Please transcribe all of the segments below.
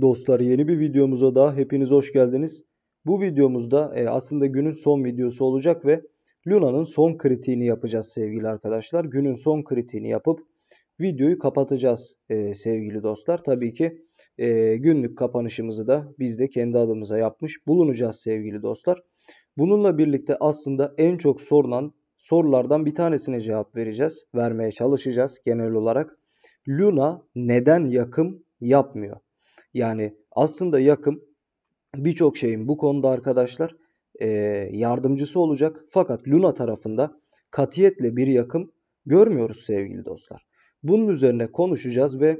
Dostlar yeni bir videomuza daha hepiniz hoş geldiniz. Bu videomuzda e, aslında günün son videosu olacak ve Luna'nın son kritiğini yapacağız sevgili arkadaşlar. Günün son kritiğini yapıp videoyu kapatacağız e, sevgili dostlar. Tabii ki e, günlük kapanışımızı da biz de kendi adımıza yapmış bulunacağız sevgili dostlar. Bununla birlikte aslında en çok sorulan sorulardan bir tanesine cevap vereceğiz. Vermeye çalışacağız genel olarak. Luna neden yakım yapmıyor? Yani aslında yakın birçok şeyin bu konuda arkadaşlar e, yardımcısı olacak. Fakat Luna tarafında katiyetle bir yakın görmüyoruz sevgili dostlar. Bunun üzerine konuşacağız ve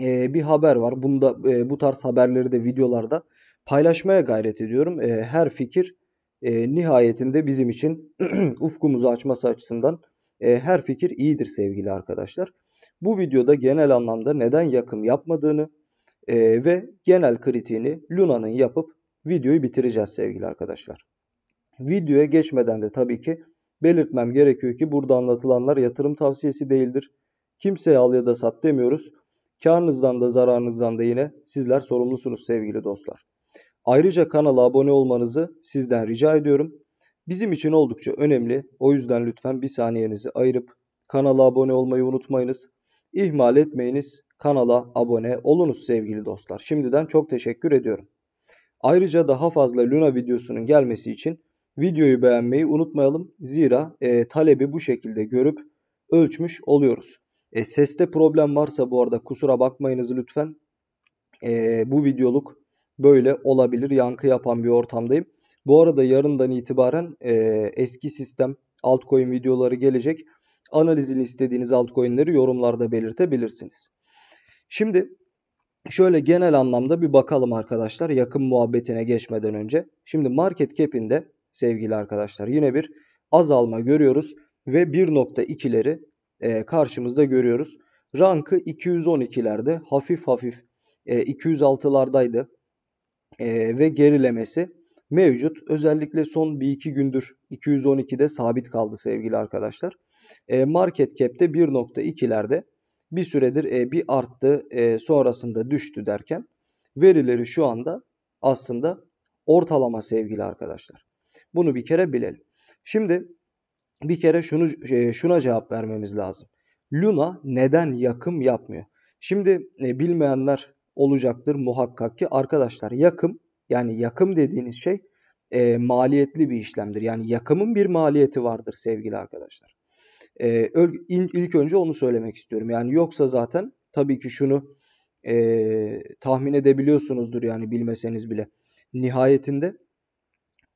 e, bir haber var. Bunda e, bu tarz haberleri de videolarda paylaşmaya gayret ediyorum. E, her fikir e, nihayetinde bizim için ufkumuzu açması açısından e, her fikir iyidir sevgili arkadaşlar. Bu videoda genel anlamda neden yakın yapmadığını, e, ve genel kritiğini Luna'nın yapıp videoyu bitireceğiz sevgili arkadaşlar. Videoya geçmeden de tabii ki belirtmem gerekiyor ki burada anlatılanlar yatırım tavsiyesi değildir. Kimseye al ya da sat demiyoruz. Karnınızdan da zararınızdan da yine sizler sorumlusunuz sevgili dostlar. Ayrıca kanala abone olmanızı sizden rica ediyorum. Bizim için oldukça önemli. O yüzden lütfen bir saniyenizi ayırıp kanala abone olmayı unutmayınız. İhmal etmeyiniz kanala abone olunuz sevgili dostlar. Şimdiden çok teşekkür ediyorum. Ayrıca daha fazla Luna videosunun gelmesi için videoyu beğenmeyi unutmayalım. Zira e, talebi bu şekilde görüp ölçmüş oluyoruz. E, seste problem varsa bu arada kusura bakmayınız lütfen. E, bu videoluk böyle olabilir. Yankı yapan bir ortamdayım. Bu arada yarından itibaren e, eski sistem altcoin videoları gelecek. Analizini istediğiniz altcoin'leri yorumlarda belirtebilirsiniz. Şimdi şöyle genel anlamda bir bakalım arkadaşlar yakın muhabbetine geçmeden önce. Şimdi market cap'inde sevgili arkadaşlar yine bir azalma görüyoruz ve 1.2'leri e, karşımızda görüyoruz. Rankı 212'lerde hafif hafif e, 206'lardaydı e, ve gerilemesi mevcut. Özellikle son bir iki gündür 212'de sabit kaldı sevgili arkadaşlar. E, market cap'te 1.2'lerde bir süredir e, bir arttı e, sonrasında düştü derken verileri şu anda aslında ortalama sevgili arkadaşlar. Bunu bir kere bilelim. Şimdi bir kere şunu e, şuna cevap vermemiz lazım. Luna neden yakım yapmıyor? Şimdi e, bilmeyenler olacaktır muhakkak ki arkadaşlar yakım yani yakım dediğiniz şey e, maliyetli bir işlemdir. Yani yakımın bir maliyeti vardır sevgili arkadaşlar. E, ilk önce onu söylemek istiyorum. Yani yoksa zaten tabii ki şunu e, tahmin edebiliyorsunuzdur yani bilmeseniz bile. Nihayetinde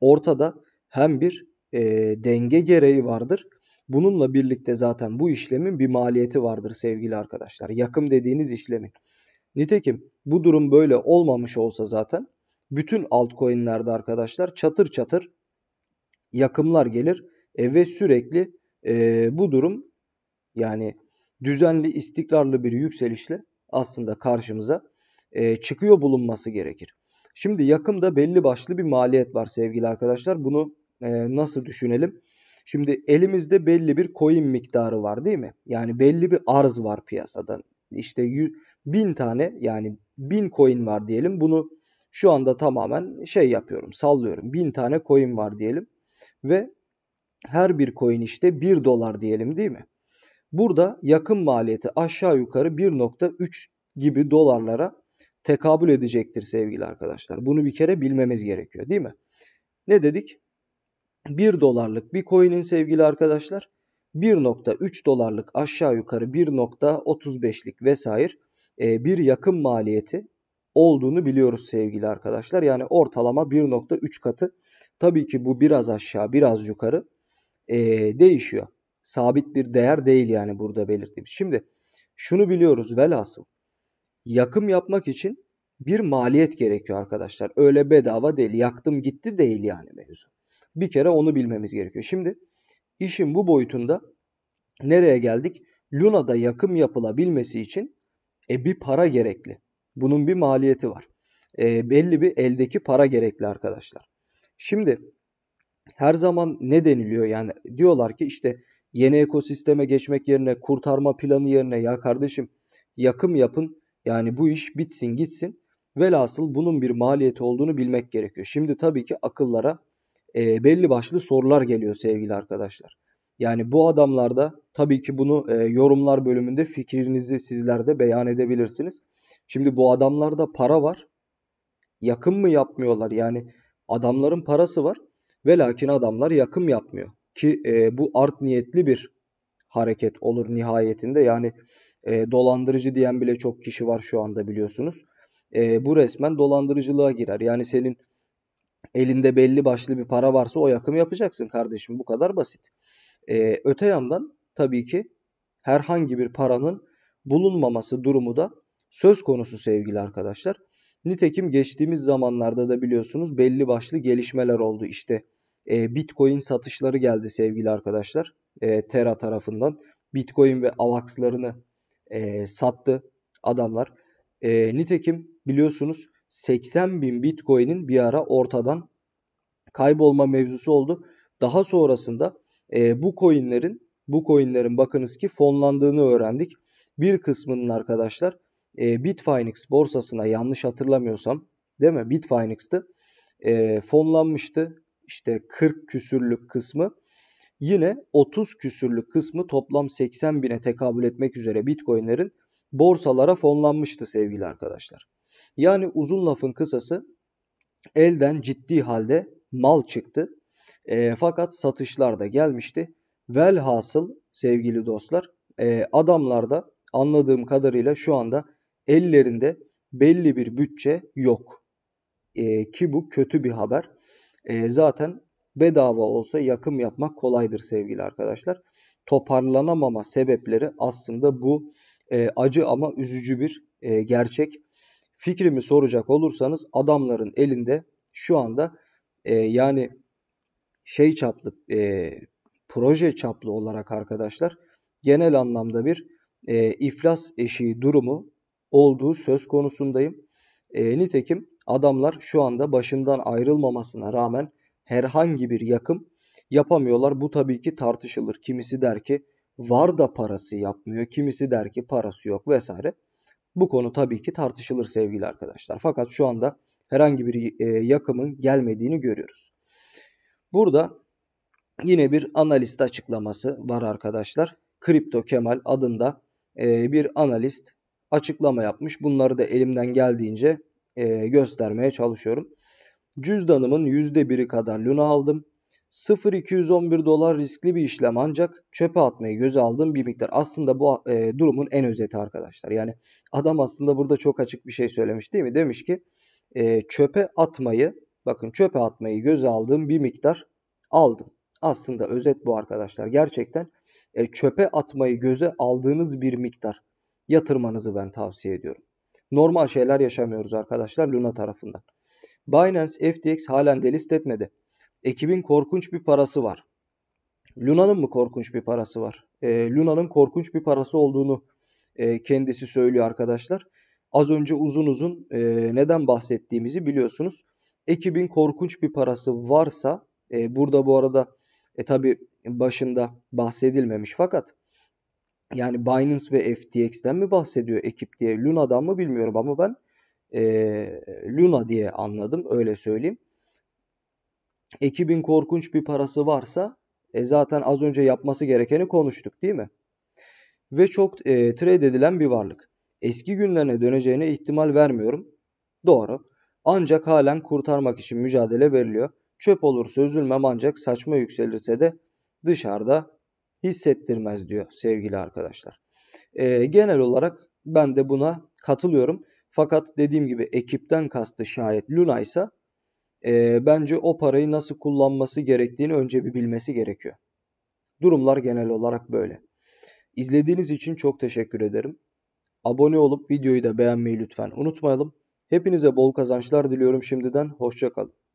ortada hem bir e, denge gereği vardır. Bununla birlikte zaten bu işlemin bir maliyeti vardır sevgili arkadaşlar. Yakım dediğiniz işlemin. Nitekim bu durum böyle olmamış olsa zaten bütün altcoin'lerde arkadaşlar çatır çatır yakımlar gelir e, ve sürekli e, bu durum yani düzenli, istikrarlı bir yükselişle aslında karşımıza e, çıkıyor bulunması gerekir. Şimdi yakımda belli başlı bir maliyet var sevgili arkadaşlar. Bunu e, nasıl düşünelim? Şimdi elimizde belli bir coin miktarı var değil mi? Yani belli bir arz var piyasada. İşte 1000 tane yani 1000 coin var diyelim. Bunu şu anda tamamen şey yapıyorum sallıyorum. 1000 tane coin var diyelim. Ve her bir coin işte 1 dolar diyelim değil mi? Burada yakın maliyeti aşağı yukarı 1.3 gibi dolarlara tekabül edecektir sevgili arkadaşlar. Bunu bir kere bilmemiz gerekiyor değil mi? Ne dedik? 1 dolarlık bir coin'in sevgili arkadaşlar 1.3 dolarlık aşağı yukarı 1.35'lik vesaire e, bir yakın maliyeti olduğunu biliyoruz sevgili arkadaşlar. Yani ortalama 1.3 katı. Tabii ki bu biraz aşağı biraz yukarı e, değişiyor. Sabit bir değer değil yani burada belirttiğimiz. Şimdi şunu biliyoruz velhasıl. Yakım yapmak için bir maliyet gerekiyor arkadaşlar. Öyle bedava değil. Yaktım gitti değil yani mevzu. Bir kere onu bilmemiz gerekiyor. Şimdi işin bu boyutunda nereye geldik? Luna'da yakım yapılabilmesi için e, bir para gerekli. Bunun bir maliyeti var. E, belli bir eldeki para gerekli arkadaşlar. Şimdi her zaman ne deniliyor yani diyorlar ki işte yeni ekosisteme geçmek yerine kurtarma planı yerine ya kardeşim yakım yapın yani bu iş bitsin gitsin. Velhasıl bunun bir maliyeti olduğunu bilmek gerekiyor. Şimdi tabii ki akıllara e, belli başlı sorular geliyor sevgili arkadaşlar. Yani bu adamlarda tabii ki bunu e, yorumlar bölümünde fikrinizi sizler de beyan edebilirsiniz. Şimdi bu adamlarda para var. Yakın mı yapmıyorlar? Yani adamların parası var ve lakin adamlar yakım yapmıyor. Ki e, bu art niyetli bir hareket olur nihayetinde. Yani e, dolandırıcı diyen bile çok kişi var şu anda biliyorsunuz. E, bu resmen dolandırıcılığa girer. Yani senin elinde belli başlı bir para varsa o yakım yapacaksın kardeşim. Bu kadar basit. E, öte yandan tabii ki herhangi bir paranın bulunmaması durumu da söz konusu sevgili arkadaşlar. Nitekim geçtiğimiz zamanlarda da biliyorsunuz belli başlı gelişmeler oldu. işte e, Bitcoin satışları geldi sevgili arkadaşlar. E, Terra tarafından. Bitcoin ve avaxlarını e, sattı adamlar. E, nitekim biliyorsunuz 80 bin Bitcoin'in bir ara ortadan kaybolma mevzusu oldu. Daha sonrasında e, bu coinlerin bu coinlerin bakınız ki fonlandığını öğrendik. Bir kısmının arkadaşlar e, Bitfinex borsasına yanlış hatırlamıyorsam değil mi? Bitfinex'ti. E, fonlanmıştı işte 40 küsürlük kısmı yine 30 küsürlük kısmı toplam 80 bine tekabül etmek üzere bitcoinlerin borsalara fonlanmıştı sevgili arkadaşlar. Yani uzun lafın kısası elden ciddi halde mal çıktı. E, fakat satışlar da gelmişti. Velhasıl sevgili dostlar e, adamlar da anladığım kadarıyla şu anda ellerinde belli bir bütçe yok. E, ki bu kötü bir haber e, zaten bedava olsa yakım yapmak kolaydır sevgili arkadaşlar. Toparlanamama sebepleri aslında bu e, acı ama üzücü bir e, gerçek. Fikrimi soracak olursanız adamların elinde şu anda e, yani şey çaplı e, proje çaplı olarak arkadaşlar genel anlamda bir e, iflas eşiği durumu olduğu söz konusundayım. E, nitekim Adamlar şu anda başından ayrılmamasına rağmen herhangi bir yakım yapamıyorlar. Bu tabii ki tartışılır. Kimisi der ki var da parası yapmıyor. Kimisi der ki parası yok vesaire. Bu konu tabii ki tartışılır sevgili arkadaşlar. Fakat şu anda herhangi bir e, yakımın gelmediğini görüyoruz. Burada yine bir analist açıklaması var arkadaşlar. Kripto Kemal adında e, bir analist açıklama yapmış. Bunları da elimden geldiğince e, göstermeye çalışıyorum. Cüzdanımın %1'i kadar Luna aldım. 0.211 dolar riskli bir işlem ancak çöpe atmayı göze aldığım bir miktar. Aslında bu e, durumun en özeti arkadaşlar. Yani adam aslında burada çok açık bir şey söylemiş değil mi? Demiş ki e, çöpe atmayı bakın çöpe atmayı göze aldığım bir miktar aldım. Aslında özet bu arkadaşlar. Gerçekten e, çöpe atmayı göze aldığınız bir miktar yatırmanızı ben tavsiye ediyorum normal şeyler yaşamıyoruz arkadaşlar Luna tarafından. Binance FTX halen delist etmedi. Ekibin korkunç bir parası var. Luna'nın mı korkunç bir parası var? E, Luna'nın korkunç bir parası olduğunu e, kendisi söylüyor arkadaşlar. Az önce uzun uzun e, neden bahsettiğimizi biliyorsunuz. Ekibin korkunç bir parası varsa e, burada bu arada e, tabi başında bahsedilmemiş fakat yani Binance ve FTX'den mi bahsediyor ekip diye Luna'dan mı bilmiyorum ama ben e, Luna diye anladım öyle söyleyeyim. Ekibin korkunç bir parası varsa e, zaten az önce yapması gerekeni konuştuk değil mi? Ve çok e, trade edilen bir varlık. Eski günlerine döneceğine ihtimal vermiyorum. Doğru. Ancak halen kurtarmak için mücadele veriliyor. Çöp olursa üzülmem ancak saçma yükselirse de dışarıda hissettirmez diyor sevgili arkadaşlar. E, genel olarak ben de buna katılıyorum. Fakat dediğim gibi ekipten kastı şayet Luna ise e, bence o parayı nasıl kullanması gerektiğini önce bir bilmesi gerekiyor. Durumlar genel olarak böyle. İzlediğiniz için çok teşekkür ederim. Abone olup videoyu da beğenmeyi lütfen unutmayalım. Hepinize bol kazançlar diliyorum şimdiden. Hoşçakalın.